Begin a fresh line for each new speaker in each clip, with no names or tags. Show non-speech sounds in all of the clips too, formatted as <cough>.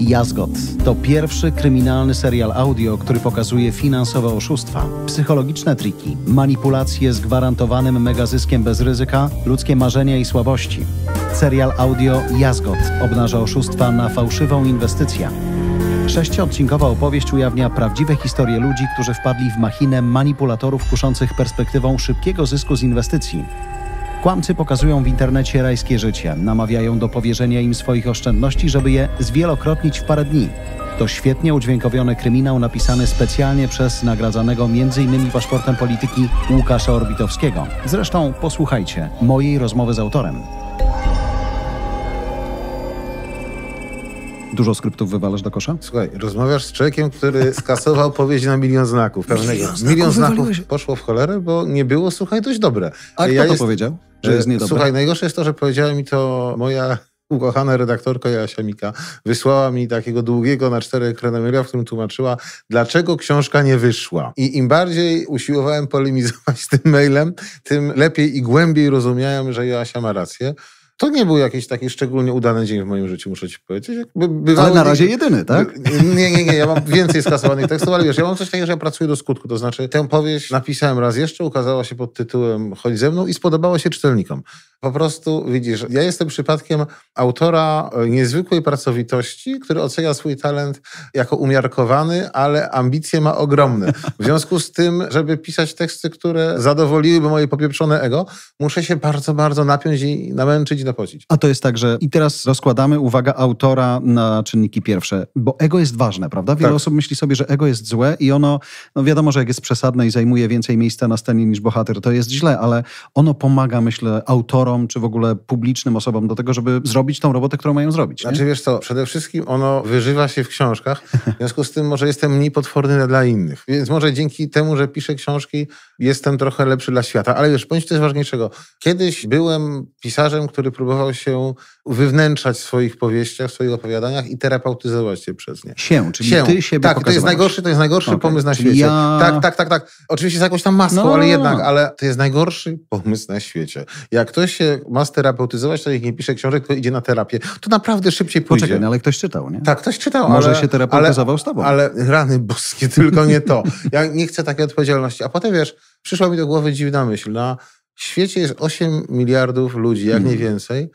Jazgot to pierwszy kryminalny serial audio, który pokazuje finansowe oszustwa, psychologiczne triki, manipulacje z gwarantowanym megazyskiem bez ryzyka, ludzkie marzenia i słabości. Serial audio Jazgot obnaża oszustwa na fałszywą inwestycję. Sześciodcinkowa opowieść ujawnia prawdziwe historie ludzi, którzy wpadli w machinę manipulatorów kuszących perspektywą szybkiego zysku z inwestycji. Kłamcy pokazują w internecie rajskie życie, namawiają do powierzenia im swoich oszczędności, żeby je zwielokrotnić w parę dni. To świetnie udźwiękowiony kryminał napisany specjalnie przez nagradzanego m.in. paszportem polityki Łukasza Orbitowskiego. Zresztą posłuchajcie mojej rozmowy z autorem. Dużo skryptów wywalasz do kosza? Słuchaj, rozmawiasz z człowiekiem, który
skasował powieść na milion znaków. Pewnego. Milion znaków, znaków poszło w cholerę, bo nie było, słuchaj, dość dobre. A ja kto to jest... powiedział? że jest e, niedobre. Słuchaj, najgorsze jest to, że powiedziała mi to moja <laughs> ukochana redaktorka Jasia Mika wysłała mi takiego długiego na cztery krenameria, w którym tłumaczyła, dlaczego książka nie wyszła. I im bardziej usiłowałem polemizować z <laughs> tym mailem, tym lepiej i głębiej rozumiałem, że Jasia ma rację. To nie był jakiś taki szczególnie udany dzień w moim życiu, muszę ci powiedzieć. Bywały... Ale na razie jedyny, tak? Nie, nie, nie. Ja mam więcej skasowanych tekstów, ale wiesz, ja mam coś takiego, że ja pracuję do skutku. To znaczy, tę powieść napisałem raz jeszcze, ukazała się pod tytułem Chodź ze mną i spodobała się czytelnikom. Po prostu, widzisz, ja jestem przypadkiem autora e, niezwykłej pracowitości, który ocenia swój talent jako umiarkowany, ale ambicje ma ogromne. W związku z tym, żeby pisać teksty, które zadowoliłyby moje popieprzone ego, muszę się bardzo, bardzo napiąć i namęczyć zacząć
A to jest tak, że i teraz rozkładamy uwagę autora na czynniki pierwsze, bo ego jest ważne, prawda? Wiele tak. osób myśli sobie, że ego jest złe i ono, no wiadomo, że jak jest przesadne i zajmuje więcej miejsca na scenie niż bohater, to jest źle, ale ono pomaga, myślę, autorom czy w ogóle publicznym osobom do tego, żeby zrobić tą robotę, którą mają zrobić. Znaczy wiesz co, przede
wszystkim ono wyżywa się w książkach, w związku z tym może jestem mniej potworny dla innych. Więc może dzięki temu, że piszę książki, jestem trochę lepszy dla świata. Ale wiesz, bądź coś ważniejszego. Kiedyś byłem pisarzem, który próbował się wywnętrzać w swoich powieściach, w swoich opowiadaniach i terapeutyzować się przez nie. Się, czyli się. ty siebie Tak, to jest najgorszy, to jest najgorszy okay. pomysł na świecie. Ja... Tak, tak, tak, tak. Oczywiście z jakąś tam maską, no. ale jednak, ale to jest najgorszy pomysł na świecie. Jak ktoś się ma sterapeutyzować, to jak nie pisze książek, to idzie na terapię. To naprawdę szybciej pójdzie. Poczekaj, no ale ktoś czytał, nie? Tak, ktoś czytał, Może ale, się terapeutyzował ale, z tobą. Ale rany boskie, <laughs> tylko nie to. Ja nie chcę takiej odpowiedzialności. A potem, wiesz, przyszła mi do głowy dziwna myśl. Na no, w świecie jest 8 miliardów ludzi, jak nie mhm. więcej.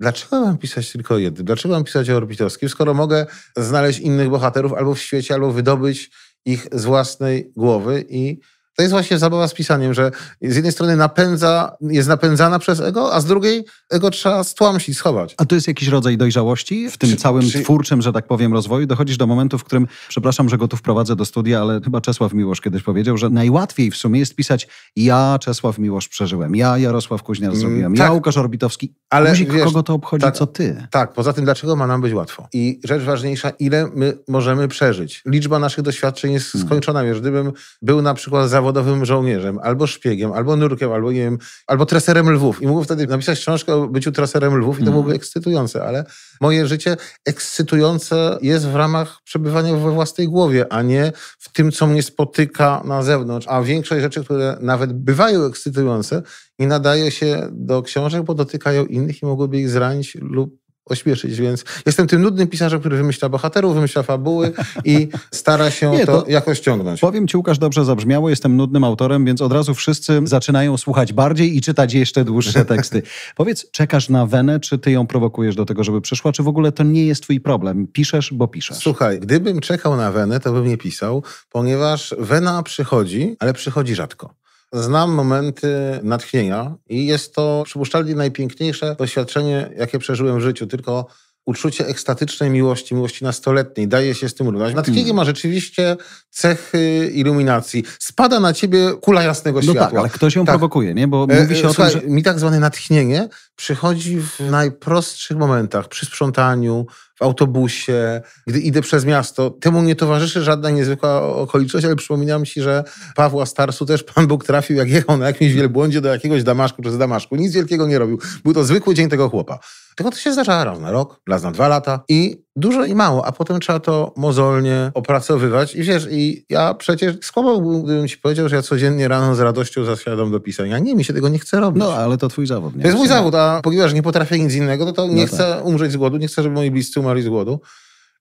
Dlaczego mam pisać tylko jednym? Dlaczego mam pisać o Orbitowskim, skoro mogę znaleźć innych bohaterów albo w świecie, albo wydobyć ich z własnej głowy i to jest właśnie zabawa z pisaniem, że z jednej strony napędza, jest napędzana przez ego, a z drugiej ego trzeba stłamsić, schować.
A to jest jakiś rodzaj dojrzałości w tym czy, całym czy... twórczym, że tak powiem, rozwoju? Dochodzisz do momentu, w którym, przepraszam, że go tu wprowadzę do studia, ale chyba Czesław Miłosz kiedyś powiedział, że najłatwiej w sumie jest pisać ja, Czesław Miłosz przeżyłem, ja, Jarosław Kuźniar mm, zrobiłem, tak, ja, Łukasz Orbitowski. Ale Guzik, wiesz, kogo to obchodzi, tak, co ty? Tak, poza tym dlaczego ma nam być łatwo?
I rzecz ważniejsza, ile my możemy przeżyć. Liczba naszych doświadczeń jest hmm. skończona. Hmm. Wiesz, gdybym był na przykład zawodnikiem zawodowym żołnierzem, albo szpiegiem, albo nurkiem, albo nie wiem, albo treserem lwów. I mógł wtedy napisać książkę o byciu treserem lwów i to mm. byłoby ekscytujące, ale moje życie ekscytujące jest w ramach przebywania we własnej głowie, a nie w tym, co mnie spotyka na zewnątrz. A większość rzeczy, które nawet bywają ekscytujące, nie nadaje się do książek, bo dotykają innych i mogłyby ich zranić lub ośmieszyć, więc jestem tym nudnym pisarzem, który wymyśla bohaterów, wymyśla fabuły i stara się Nie, to, to
jakoś ciągnąć. Powiem ci, Łukasz, dobrze zabrzmiało, jestem nudnym autorem, więc od razu wszyscy zaczynają słuchać bardziej i czytać jeszcze dłuższe teksty. <laughs> Powiedz, czekasz na Wenę, czy ty ją prowokujesz do tego, żeby przyszła, czy w ogóle to nie jest twój problem? Piszesz, bo piszesz. Słuchaj, gdybym czekał na Wenę, to bym nie pisał,
ponieważ Wena przychodzi, ale przychodzi rzadko. Znam momenty natchnienia i jest to przypuszczalnie najpiękniejsze doświadczenie, jakie przeżyłem w życiu, tylko uczucie ekstatycznej miłości, miłości nastoletniej, daje się z tym równać. Natchnienie ma mm. rzeczywiście cechy iluminacji. Spada na ciebie kula jasnego no światła. No tak, ale ktoś ją tak. prowokuje, nie? Bo e, mówi się Słuchaj, o tym, że... Mi tak zwane natchnienie przychodzi w najprostszych momentach, przy sprzątaniu, w autobusie, gdy idę przez miasto. Temu nie towarzyszy żadna niezwykła okoliczność, ale przypominam ci, że Pawła Starsu też Pan Bóg trafił, jak jechał na jakimś wielbłądzie do jakiegoś Damaszku przez Damaszku. Nic wielkiego nie robił. Był to zwykły dzień tego chłopa. Tylko to się zdarza raz na rok, raz na dwa lata i dużo i mało, a potem trzeba to mozolnie opracowywać. I wiesz, i ja przecież skłamałbym, gdybym ci powiedział, że ja codziennie rano z radością zasiadam do pisania. Nie, mi się tego
nie chce robić. No, ale to twój zawód. Nie?
To jest mój no. zawód, a ponieważ nie potrafię nic innego, no to nie no tak. chcę umrzeć z głodu, nie chcę, żeby moi bliscy umarli umarli z głodu.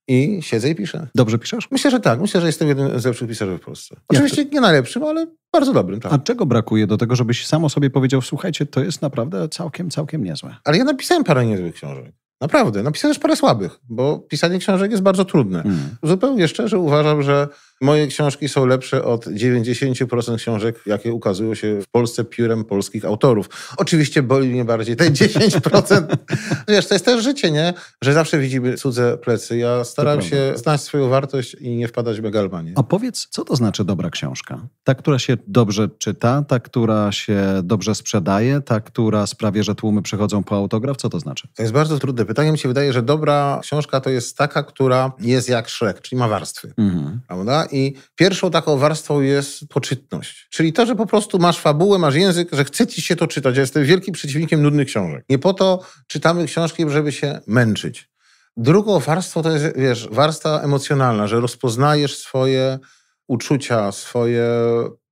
I siedzę i piszę. Dobrze piszesz? Myślę, że tak. Myślę, że jestem jednym z lepszych pisarzy w Polsce.
Oczywiście nie najlepszym, ale bardzo dobrym. Tak. A czego brakuje do tego, żebyś sam o sobie powiedział, słuchajcie, to jest naprawdę całkiem, całkiem niezłe? Ale ja napisałem parę niezłych książek. Naprawdę. Napisałem
też parę słabych, bo pisanie książek jest bardzo trudne. Mm. Zupełnie szczerze uważam, że Moje książki są lepsze od 90% książek, jakie ukazują się w Polsce piórem polskich autorów. Oczywiście boli mnie bardziej te 10%. <laughs> Wiesz, to jest też życie, nie? Że zawsze widzimy cudze plecy. Ja staram się znać swoją wartość i nie wpadać w megalmanię.
A powiedz, co to znaczy dobra książka? Ta, która się dobrze czyta, ta, która się dobrze sprzedaje, ta, która sprawia, że tłumy przychodzą po autograf, co to znaczy?
To jest bardzo trudne pytanie. Mi się wydaje, że dobra książka to jest taka, która jest jak szrek, czyli ma warstwy. Mhm. Prawda? i pierwszą taką warstwą jest poczytność. Czyli to, że po prostu masz fabułę, masz język, że chce ci się to czytać. Ja jestem wielkim przeciwnikiem nudnych książek. Nie po to czytamy książki, żeby się męczyć. Drugą warstwą to jest, wiesz, warstwa emocjonalna, że rozpoznajesz swoje uczucia, swoje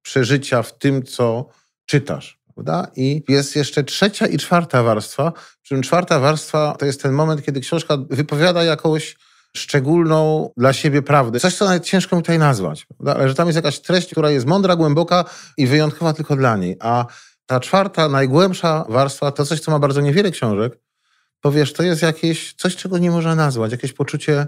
przeżycia w tym, co czytasz. Prawda? I jest jeszcze trzecia i czwarta warstwa, przy czym czwarta warstwa to jest ten moment, kiedy książka wypowiada jakąś szczególną dla siebie prawdę. Coś, co nawet ciężko mi tutaj nazwać, prawda? ale że tam jest jakaś treść, która jest mądra, głęboka i wyjątkowa tylko dla niej. A ta czwarta, najgłębsza warstwa, to coś, co ma bardzo niewiele książek, to wiesz, to jest jakieś coś, czego
nie można nazwać, jakieś poczucie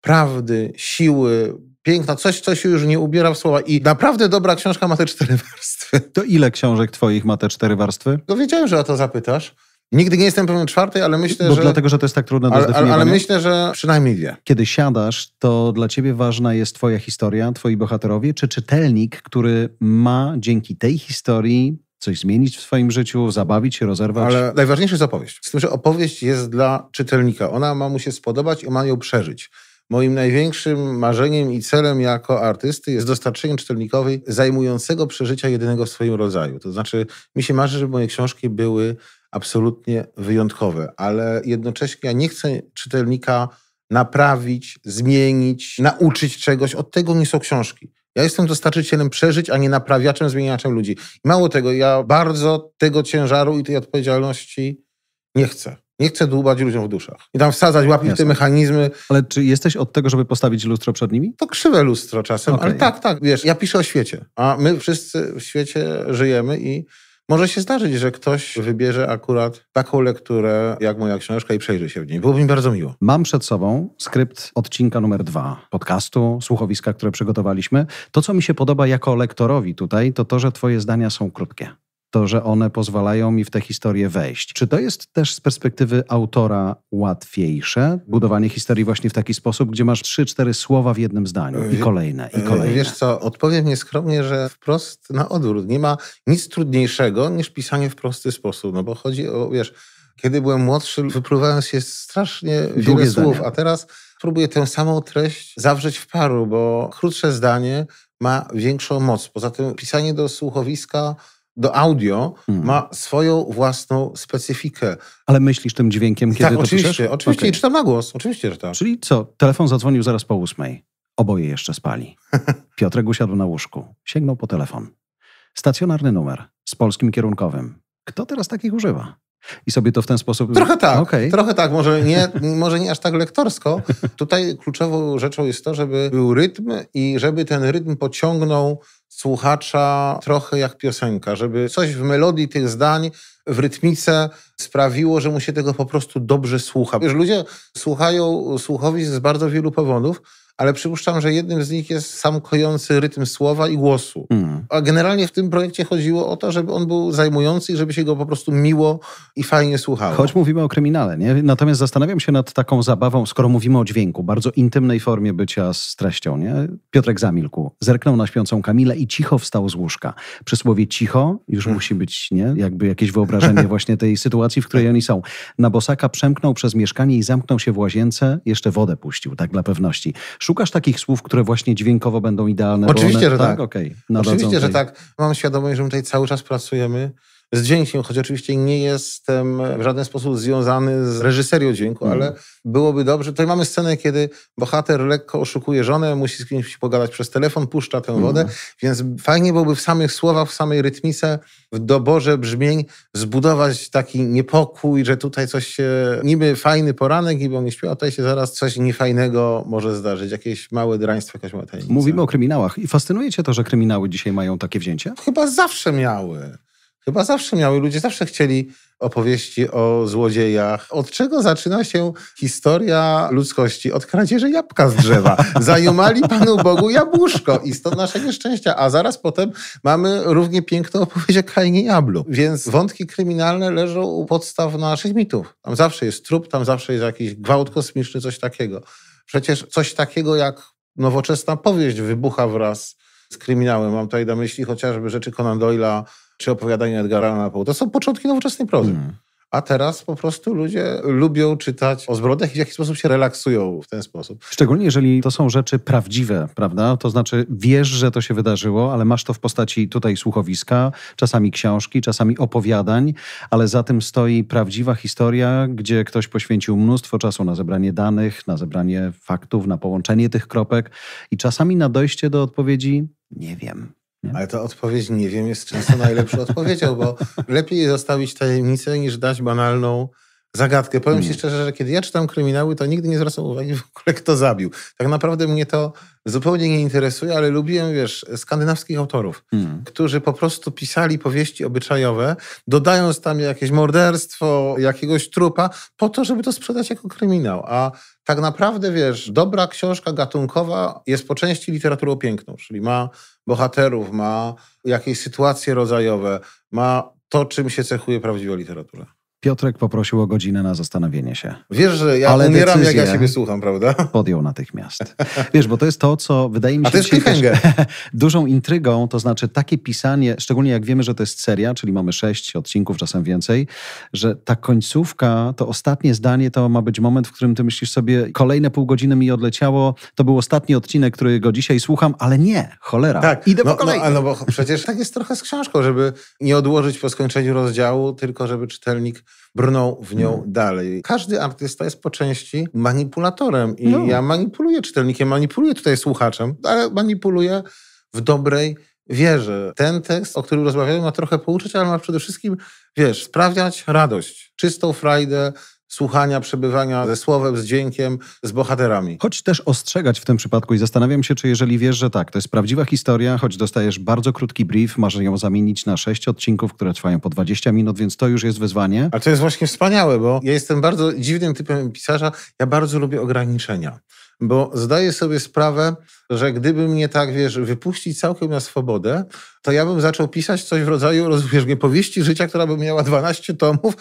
prawdy, siły, piękna, coś, co się już nie ubiera w słowa. I naprawdę dobra książka ma te cztery <laughs> warstwy.
To ile książek twoich ma te cztery
warstwy? No wiedziałem, że o to zapytasz. Nigdy nie jestem pewien czwartej, ale myślę, Bo że... Dlatego, że to jest tak trudne do zdefiniowania. Ale, ale myślę,
że przynajmniej dwie. Kiedy siadasz, to dla ciebie ważna jest twoja historia, twoi bohaterowie, czy czytelnik, który ma dzięki tej historii coś zmienić w swoim życiu, zabawić się, rozerwać. Ale
najważniejsza jest opowieść.
Z tym, że opowieść jest dla czytelnika. Ona
ma mu się spodobać i ma ją przeżyć. Moim największym marzeniem i celem jako artysty jest dostarczenie czytelnikowi zajmującego przeżycia jedynego w swoim rodzaju. To znaczy, mi się marzy, żeby moje książki były absolutnie wyjątkowe, ale jednocześnie ja nie chcę czytelnika naprawić, zmienić, nauczyć czegoś. Od tego nie są książki. Ja jestem dostarczycielem przeżyć, a nie naprawiaczem, zmieniaczem ludzi. Mało tego, ja bardzo tego ciężaru i tej odpowiedzialności nie chcę. Nie chcę dłubać ludziom w duszach. I tam wsadzać łapki w te
mechanizmy. Ale czy jesteś od tego, żeby postawić lustro przed nimi? To krzywe lustro czasem, okay. ale
tak, tak. Wiesz, ja
piszę o świecie,
a my wszyscy w świecie żyjemy i może się zdarzyć, że ktoś wybierze akurat taką lekturę jak moja książka i przejrzy się w niej. Byłoby
mi bardzo miło. Mam przed sobą skrypt odcinka numer dwa podcastu, słuchowiska, które przygotowaliśmy. To, co mi się podoba jako lektorowi tutaj, to to, że Twoje zdania są krótkie to, że one pozwalają mi w tę historię wejść. Czy to jest też z perspektywy autora łatwiejsze? Budowanie historii właśnie w taki sposób, gdzie masz trzy, cztery słowa w jednym zdaniu i kolejne, i e, kolejne.
Wiesz co, odpowiem nieskromnie, że wprost na odwrót. Nie ma nic trudniejszego niż pisanie w prosty sposób, no bo chodzi o, wiesz, kiedy byłem młodszy, wypływałem się strasznie Długie wiele zdania. słów, a teraz próbuję tę samą treść zawrzeć w paru, bo krótsze zdanie ma większą moc. Poza tym pisanie do słuchowiska do audio mhm. ma
swoją własną specyfikę. Ale myślisz tym dźwiękiem, kiedy tak, to oczywiście, piszesz? oczywiście. Okay. I czytam na głos, oczywiście, że tak. Czyli co, telefon zadzwonił zaraz po ósmej. Oboje jeszcze spali. <laughs> Piotrek usiadł na łóżku. Sięgnął po telefon. Stacjonarny numer z polskim kierunkowym. Kto teraz takich używa? I sobie to w ten sposób. Trochę tak. Okay. Trochę tak, może nie, <laughs> może
nie aż tak lektorsko. Tutaj kluczową rzeczą jest to, żeby był rytm i żeby ten rytm pociągnął słuchacza trochę jak piosenka, żeby coś w melodii tych zdań, w rytmice sprawiło, że mu się tego po prostu dobrze słucha. Wiesz, ludzie słuchają słuchowi z bardzo wielu powodów, ale przypuszczam, że jednym z nich jest sam kojący rytm słowa i głosu. Mm. A generalnie w tym projekcie chodziło o to, żeby on był zajmujący i żeby się go po prostu miło i fajnie słuchało.
Choć mówimy o kryminale, nie? Natomiast zastanawiam się nad taką zabawą, skoro mówimy o dźwięku, bardzo intymnej formie bycia z treścią, nie? Piotrek Zamilku zerknął na śpiącą Kamilę i cicho wstał z łóżka. Przysłowie cicho już mm. musi być, nie? Jakby jakieś wyobrażenie <laughs> właśnie tej sytuacji, w której oni są. Na Bosaka przemknął przez mieszkanie i zamknął się w łazience, jeszcze wodę puścił, tak dla pewności. Szukasz takich słów, które właśnie dźwiękowo będą idealne? Oczywiście, one, że tak. tak? Okay, Oczywiście, że tak.
Mam świadomość, że my tutaj cały czas pracujemy z dźwiękiem, choć oczywiście nie jestem w żaden sposób związany z reżyserią dźwięku, mm. ale byłoby dobrze. Tutaj mamy scenę, kiedy bohater lekko oszukuje żonę, musi z kimś pogadać przez telefon, puszcza tę wodę, mm. więc fajnie byłoby w samych słowach, w samej rytmice, w doborze brzmień zbudować taki niepokój, że tutaj coś się, niby fajny poranek, niby on nie śpiewa, tutaj się zaraz coś niefajnego może zdarzyć, jakieś małe draństwo, jakaś mała tajemnica.
Mówimy o kryminałach i fascynuje cię to, że kryminały dzisiaj mają takie wzięcie? Chyba zawsze miały chyba zawsze miały,
ludzie zawsze chcieli opowieści o złodziejach. Od czego zaczyna się historia ludzkości? Od kradzieży jabłka z drzewa. <laughs> Zajumali Panu Bogu jabłuszko i stąd naszego szczęścia. A zaraz potem mamy równie piękną opowieść o Kainie Jablu. Więc wątki kryminalne leżą u podstaw naszych mitów. Tam zawsze jest trup, tam zawsze jest jakiś gwałt kosmiczny, coś takiego. Przecież coś takiego jak nowoczesna powieść wybucha wraz z kryminałem. Mam tutaj na myśli chociażby rzeczy Conan Doyle'a czy opowiadania Edgara Allan Poe. To są początki nowoczesnej prozy. Mm. A teraz po prostu ludzie lubią czytać o zbrodniach i w jakiś sposób
się relaksują w ten sposób. Szczególnie jeżeli to są rzeczy prawdziwe, prawda? To znaczy wiesz, że to się wydarzyło, ale masz to w postaci tutaj słuchowiska, czasami książki, czasami opowiadań, ale za tym stoi prawdziwa historia, gdzie ktoś poświęcił mnóstwo czasu na zebranie danych, na zebranie faktów, na połączenie tych kropek i czasami na dojście do odpowiedzi nie wiem. Ale ta
odpowiedź nie wiem jest często najlepszą odpowiedzią, bo lepiej zostawić tajemnicę niż dać banalną zagadkę. Powiem ci szczerze, że kiedy ja czytam kryminały, to nigdy nie zwracam uwagi w ogóle, kto zabił. Tak naprawdę mnie to zupełnie nie interesuje, ale lubiłem, wiesz, skandynawskich autorów, hmm. którzy po prostu pisali powieści obyczajowe, dodając tam jakieś morderstwo, jakiegoś trupa, po to, żeby to sprzedać jako kryminał. A tak naprawdę, wiesz, dobra książka gatunkowa jest po części literaturą piękną, czyli ma bohaterów, ma jakieś sytuacje rodzajowe, ma to, czym się
cechuje prawdziwa literatura. Piotrek poprosił o godzinę na zastanowienie się. Wiesz, że ja Ale umieram, jak ja siebie słucham, prawda? Podjął natychmiast. Wiesz, bo to jest to, co wydaje mi się... A to jest <laughs> Dużą intrygą, to znaczy takie pisanie, szczególnie jak wiemy, że to jest seria, czyli mamy sześć odcinków, czasem więcej, że ta końcówka, to ostatnie zdanie, to ma być moment, w którym ty myślisz sobie, kolejne pół godziny mi odleciało, to był ostatni odcinek, którego dzisiaj słucham, ale nie, cholera, tak. idę no, po no, kolejny. No, no bo przecież tak jest trochę z książką, żeby nie odłożyć po skończeniu
rozdziału, tylko żeby czytelnik brną w nią hmm. dalej. Każdy artysta jest po części manipulatorem i no. ja manipuluję czytelnikiem, manipuluję tutaj słuchaczem, ale manipuluję w dobrej wierze. Ten tekst, o którym rozmawiamy, ma trochę pouczyć, ale ma przede wszystkim, wiesz, sprawiać radość, czystą frajdę, słuchania, przebywania ze słowem, z
dźwiękiem, z bohaterami. Choć też ostrzegać w tym przypadku i zastanawiam się, czy jeżeli wiesz, że tak, to jest prawdziwa historia, choć dostajesz bardzo krótki brief, masz ją zamienić na sześć odcinków, które trwają po 20 minut, więc to już jest wyzwanie. A
to jest właśnie wspaniałe, bo ja jestem bardzo dziwnym typem pisarza, ja bardzo lubię ograniczenia, bo zdaję sobie sprawę, że gdyby mnie tak, wiesz, wypuścić całkiem na swobodę, to ja bym zaczął pisać coś w rodzaju, rozumiesz, mnie, powieści życia, która by miała 12 tomów,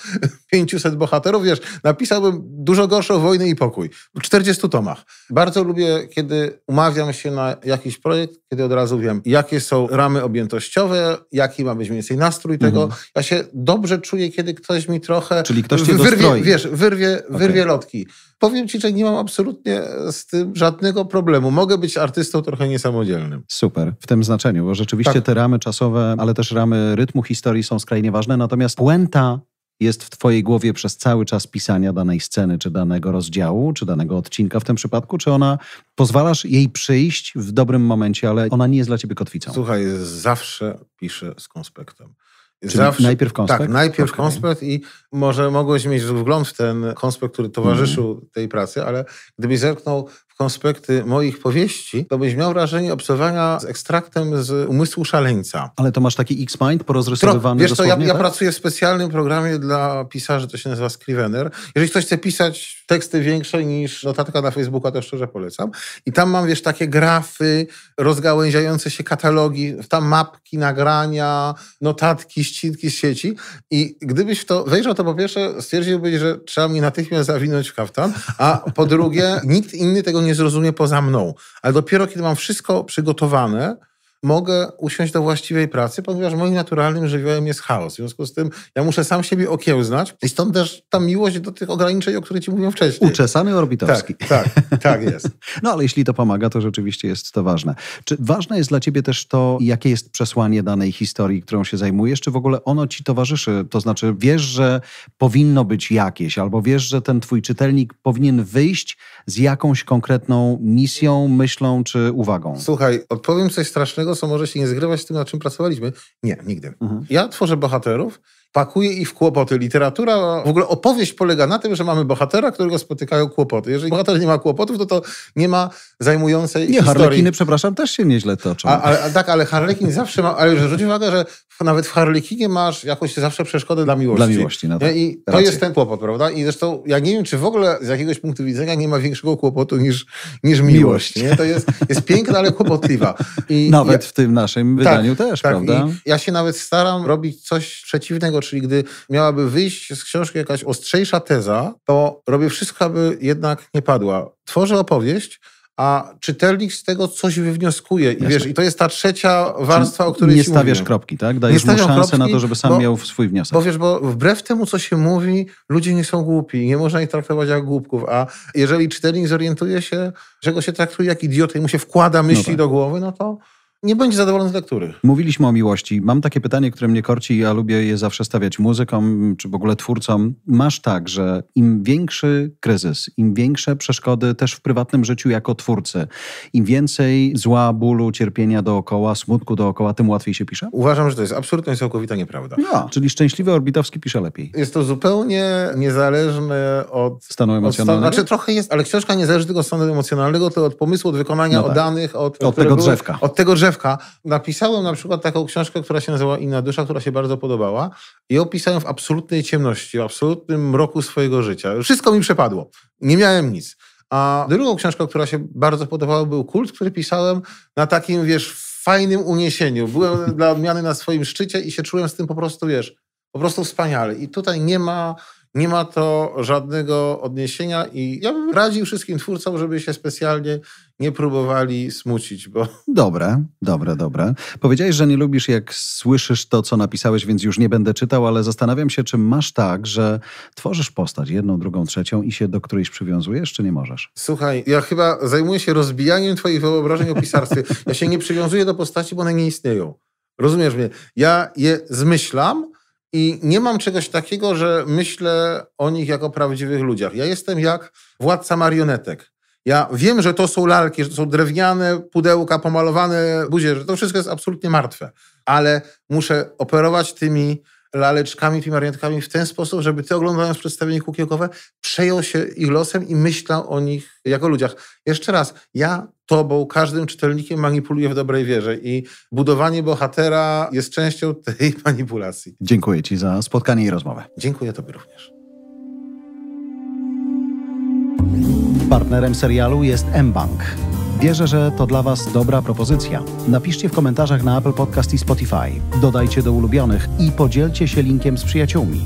500 <laughs> bohaterów, wiesz, napisałbym dużo gorszą wojny i pokój. W 40 tomach. Bardzo lubię, kiedy umawiam się na jakiś projekt, kiedy od razu wiem, jakie są ramy objętościowe, jaki ma być mniej więcej nastrój tego. Mhm. Ja się dobrze czuję, kiedy ktoś mi trochę...
Czyli ktoś cię wyrwie, Wiesz,
wyrwie, okay. wyrwie lotki. Powiem ci, że nie mam absolutnie z tym żadnego problemu. Mogę być artystą, artystą trochę niesamodzielnym.
Super, w tym znaczeniu, bo rzeczywiście tak. te ramy czasowe, ale też ramy rytmu historii są skrajnie ważne, natomiast puenta jest w Twojej głowie przez cały czas pisania danej sceny, czy danego rozdziału, czy danego odcinka w tym przypadku? Czy ona pozwalasz jej przyjść w dobrym momencie, ale ona nie jest dla Ciebie kotwicą?
Słuchaj, zawsze piszę z konspektem.
zawsze, najpierw konspekt? Tak,
najpierw okay. konspekt i może mogłeś mieć wgląd w ten konspekt, który towarzyszył mm. tej pracy, ale gdybyś zerknął konspekty moich powieści, to byś miał wrażenie obcowania z ekstraktem z umysłu szaleńca. Ale to masz taki X-Mind porozrysowywany Wiesz co, ja, tak? ja, pracuję w specjalnym programie dla pisarzy, to się nazywa Scrivener. Jeżeli ktoś chce pisać teksty większe niż notatka na Facebooka, to szczerze polecam. I tam mam, wiesz, takie grafy, rozgałęziające się katalogi, tam mapki, nagrania, notatki, ścinki z sieci. I gdybyś w to wejrzał, to po pierwsze stwierdziłbyś, że trzeba mi natychmiast zawinąć w kaftan, a po drugie <laughs> nikt inny tego nie zrozumie poza mną. Ale dopiero kiedy mam wszystko przygotowane, mogę usiąść do właściwej pracy, ponieważ moim naturalnym żywiołem jest chaos. W związku z tym ja muszę sam siebie okiełznać i stąd też ta miłość do tych ograniczeń, o których ci mówiłem
wcześniej. Uczesany orbitowski. Tak, tak, tak jest. <laughs> no ale jeśli to pomaga, to rzeczywiście jest to ważne. Czy ważne jest dla ciebie też to, jakie jest przesłanie danej historii, którą się zajmujesz, czy w ogóle ono ci towarzyszy? To znaczy wiesz, że powinno być jakieś, albo wiesz, że ten twój czytelnik powinien wyjść z jakąś konkretną misją, myślą czy uwagą? Słuchaj, odpowiem coś
strasznego, co może się nie zgrywać z tym, na czym pracowaliśmy. Nie, nigdy. Mhm. Ja tworzę bohaterów, pakuje ich w kłopoty. Literatura, w ogóle opowieść polega na tym, że mamy bohatera, którego spotykają kłopoty. Jeżeli bohater nie ma kłopotów, to to nie ma zajmującej nie, historii. Nie, Harlekiny,
przepraszam, też się nieźle toczą. A, a,
a tak, ale Harlekin zawsze ma, ale zwróć uwagę, że nawet w Harlekinie masz jakąś zawsze przeszkodę dla miłości. Dla miłości, no tak. I to jest ten kłopot, prawda? I zresztą ja nie wiem, czy w ogóle z jakiegoś punktu widzenia nie ma większego kłopotu niż, niż miłość. miłość. Nie? To jest, jest piękna, ale kłopotliwa. I nawet ja, w
tym naszym wydaniu tak, też, tak, prawda?
ja się nawet staram robić coś przeciwnego czyli gdy miałaby wyjść z książki jakaś ostrzejsza teza, to robię wszystko, aby jednak nie padła. Tworzę opowieść, a czytelnik z tego coś wywnioskuje. I wiesz, i to jest ta trzecia warstwa, o której Nie stawiasz kropki, tak? Dajesz mu szansę kropki, na to, żeby sam bo, miał swój wniosek. Bo wiesz, bo wbrew temu, co się mówi, ludzie nie są głupi. Nie można ich traktować jak głupków. A jeżeli czytelnik zorientuje się, że go się traktuje jak idiota i mu się wkłada no myśli no tak. do głowy, no to nie będzie zadowolony z lektury.
Mówiliśmy o miłości. Mam takie pytanie, które mnie korci i ja lubię je zawsze stawiać muzykom czy w ogóle twórcom. Masz tak, że im większy kryzys, im większe przeszkody też w prywatnym życiu jako twórcy, im więcej zła, bólu, cierpienia dookoła, smutku dookoła, tym łatwiej się pisze? Uważam, że to jest absolutnie całkowita nieprawda. No, czyli szczęśliwy Orbitowski pisze lepiej.
Jest to zupełnie niezależne od... Stanu emocjonalnego? Od Znaczy trochę jest, ale książka nie zależy tylko od stanu emocjonalnego, to od pomysłu, od wykonania, no tak. od danych, od... Od tego drzewka. Od tego drzewka napisałem na przykład taką książkę, która się nazywała Inna Dusza, która się bardzo podobała i opisałem w absolutnej ciemności, w absolutnym mroku swojego życia. Wszystko mi przepadło. Nie miałem nic. A drugą książką, która się bardzo podobała, był Kult, który pisałem na takim, wiesz, fajnym uniesieniu. Byłem dla odmiany na swoim szczycie i się czułem z tym po prostu, wiesz, po prostu wspaniale. I tutaj nie ma nie ma to żadnego odniesienia i ja bym radził wszystkim twórcom, żeby się specjalnie nie próbowali smucić, bo...
Dobre, dobre, dobre. Powiedziałeś, że nie lubisz, jak słyszysz to, co napisałeś, więc już nie będę czytał, ale zastanawiam się, czy masz tak, że tworzysz postać jedną, drugą, trzecią i się do którejś przywiązujesz, czy nie możesz?
Słuchaj, ja chyba zajmuję się rozbijaniem twoich wyobrażeń o pisarstwie. Ja się nie przywiązuję do postaci, bo one nie istnieją. Rozumiesz mnie? Ja je zmyślam, i nie mam czegoś takiego, że myślę o nich jako prawdziwych ludziach. Ja jestem jak władca marionetek. Ja wiem, że to są lalki, że to są drewniane pudełka pomalowane buzie, że to wszystko jest absolutnie martwe, ale muszę operować tymi laleczkami, tymi marionetkami w ten sposób, żeby ty oglądając przedstawienie kukiełkowe przejął się ich losem i myślał o nich jako ludziach. Jeszcze raz, ja tobą, każdym czytelnikiem manipuluję w dobrej wierze i budowanie bohatera jest częścią tej <laughs> manipulacji.
Dziękuję ci za spotkanie i rozmowę. Dziękuję tobie również. Partnerem serialu jest M-Bank Wierzę, że to dla Was dobra propozycja. Napiszcie w komentarzach na Apple Podcast i Spotify. Dodajcie do ulubionych i podzielcie się linkiem z przyjaciółmi.